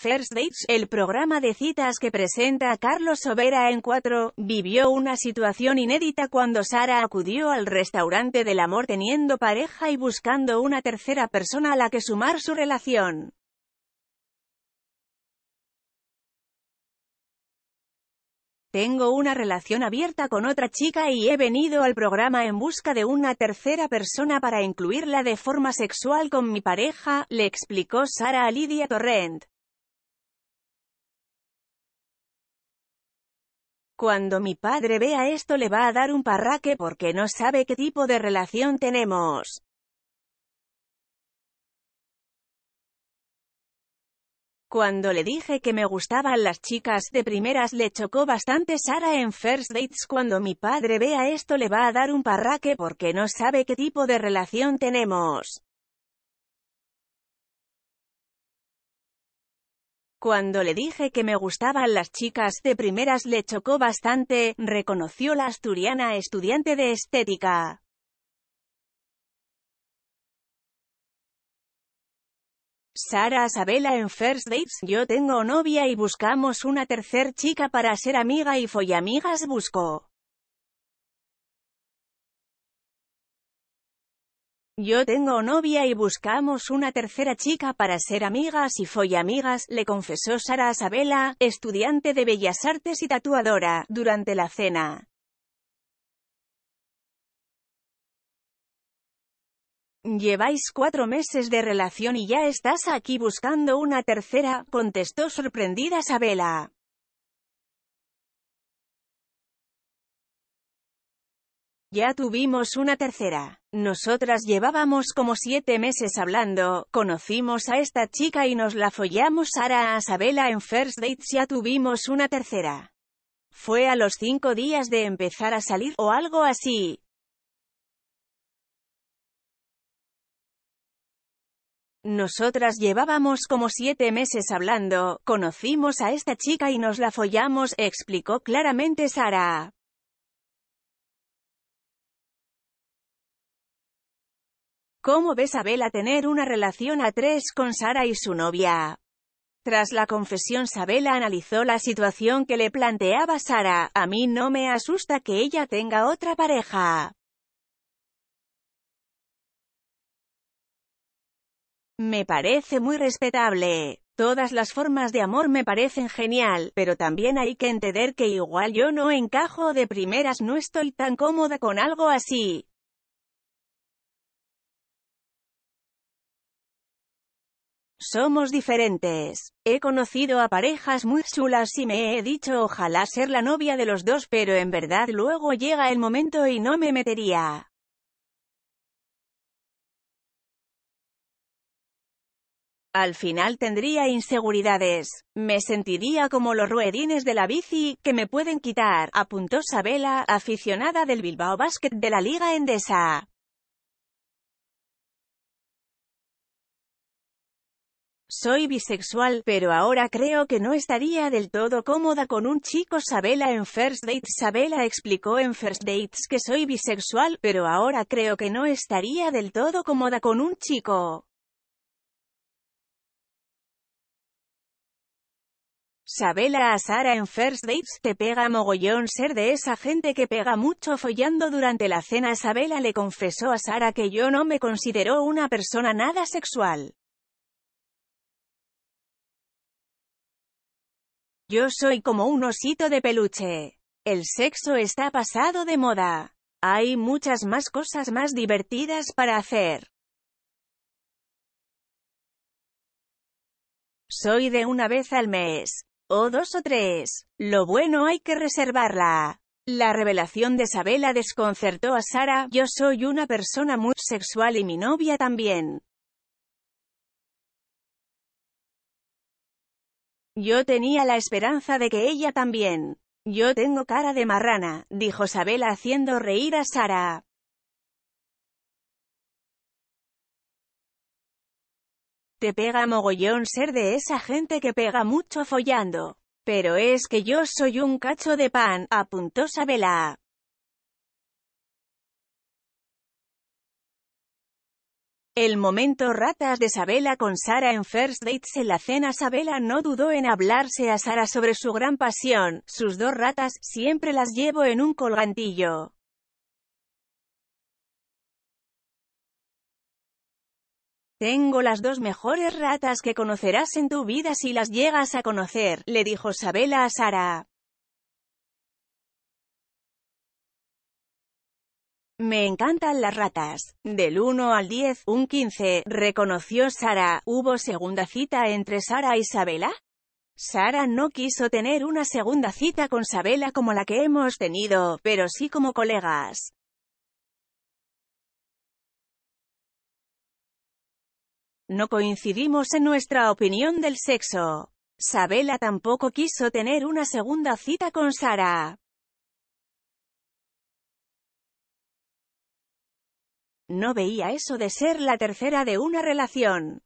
First Dates, el programa de citas que presenta a Carlos Sobera en 4, vivió una situación inédita cuando Sara acudió al restaurante del amor teniendo pareja y buscando una tercera persona a la que sumar su relación. Tengo una relación abierta con otra chica y he venido al programa en busca de una tercera persona para incluirla de forma sexual con mi pareja, le explicó Sara a Lidia Torrent. Cuando mi padre vea esto le va a dar un parraque porque no sabe qué tipo de relación tenemos. Cuando le dije que me gustaban las chicas de primeras le chocó bastante Sara en First Dates. Cuando mi padre vea esto le va a dar un parraque porque no sabe qué tipo de relación tenemos. Cuando le dije que me gustaban las chicas de primeras le chocó bastante, reconoció la asturiana estudiante de estética. Sara Sabela en First Dates, yo tengo novia y buscamos una tercer chica para ser amiga y follamigas busco. Yo tengo novia y buscamos una tercera chica para ser amigas y follamigas, le confesó Sara a Sabela, estudiante de Bellas Artes y tatuadora, durante la cena. Lleváis cuatro meses de relación y ya estás aquí buscando una tercera, contestó sorprendida Sabela. Ya tuvimos una tercera. Nosotras llevábamos como siete meses hablando, conocimos a esta chica y nos la follamos Sara a Isabela en First Date, ya tuvimos una tercera. Fue a los cinco días de empezar a salir, o algo así. Nosotras llevábamos como siete meses hablando, conocimos a esta chica y nos la follamos, explicó claramente Sara. ¿Cómo ves a tener una relación a tres con Sara y su novia? Tras la confesión Sabela analizó la situación que le planteaba Sara, a mí no me asusta que ella tenga otra pareja. Me parece muy respetable. Todas las formas de amor me parecen genial, pero también hay que entender que igual yo no encajo de primeras no estoy tan cómoda con algo así. somos diferentes. He conocido a parejas muy chulas y me he dicho ojalá ser la novia de los dos pero en verdad luego llega el momento y no me metería. Al final tendría inseguridades. Me sentiría como los ruedines de la bici, que me pueden quitar, apuntó Sabela, aficionada del Bilbao Basket de la Liga Endesa. Soy bisexual, pero ahora creo que no estaría del todo cómoda con un chico. Sabela en First Dates Sabela explicó en First Dates que soy bisexual, pero ahora creo que no estaría del todo cómoda con un chico. Sabela a Sara en First Dates te pega mogollón ser de esa gente que pega mucho follando durante la cena. Sabela le confesó a Sara que yo no me considero una persona nada sexual. Yo soy como un osito de peluche. El sexo está pasado de moda. Hay muchas más cosas más divertidas para hacer. Soy de una vez al mes. O dos o tres. Lo bueno hay que reservarla. La revelación de Sabela desconcertó a Sara, yo soy una persona muy sexual y mi novia también. Yo tenía la esperanza de que ella también. Yo tengo cara de marrana, dijo Sabela haciendo reír a Sara. Te pega mogollón ser de esa gente que pega mucho follando. Pero es que yo soy un cacho de pan, apuntó Sabela. El momento ratas de Sabela con Sara en First Dates en la cena Sabela no dudó en hablarse a Sara sobre su gran pasión, sus dos ratas, siempre las llevo en un colgantillo. Tengo las dos mejores ratas que conocerás en tu vida si las llegas a conocer, le dijo Sabela a Sara. Me encantan las ratas. Del 1 al 10, un 15, reconoció Sara. ¿Hubo segunda cita entre Sara y Sabela? Sara no quiso tener una segunda cita con Sabela como la que hemos tenido, pero sí como colegas. No coincidimos en nuestra opinión del sexo. Sabela tampoco quiso tener una segunda cita con Sara. No veía eso de ser la tercera de una relación.